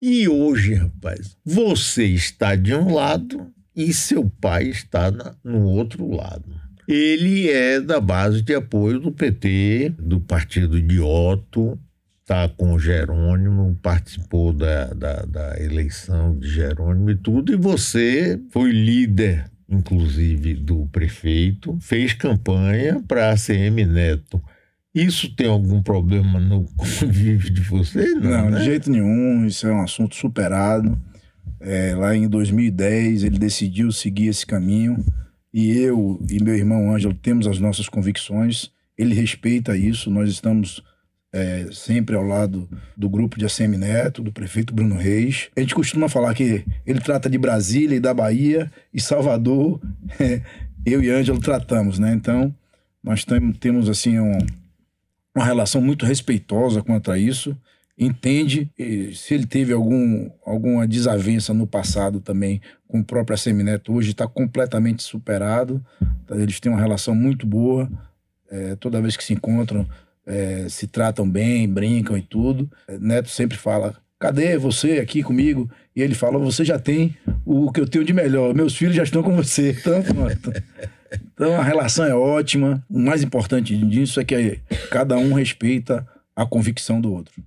E hoje, rapaz, você está de um lado e seu pai está na, no outro lado. Ele é da base de apoio do PT, do partido de Otto, está com Jerônimo, participou da, da, da, eleição de Jerônimo e tudo, e você foi líder, inclusive, do prefeito, fez campanha para a CM Neto. Isso tem algum problema no convívio de vocês? Não, não né? de jeito nenhum. Isso é um assunto superado. É, lá em 2010, ele decidiu seguir esse caminho. E eu e meu irmão Ângelo temos as nossas convicções. Ele respeita isso. Nós estamos é, sempre ao lado do grupo de ACM Neto, do prefeito Bruno Reis. A gente costuma falar que ele trata de Brasília e da Bahia e Salvador. É, eu e Ângelo tratamos, né? Então, nós temos assim um uma relação muito respeitosa quanto a isso, entende eh, se ele teve algum, alguma desavença no passado também com o próprio Semineto, hoje está completamente superado, tá? eles têm uma relação muito boa, é, toda vez que se encontram, é, se tratam bem, brincam e tudo. Neto sempre fala, cadê você aqui comigo? E ele fala, você já tem o que eu tenho de melhor, meus filhos já estão com você, então pronto. Então a relação é ótima. O mais importante disso é que cada um respeita a convicção do outro.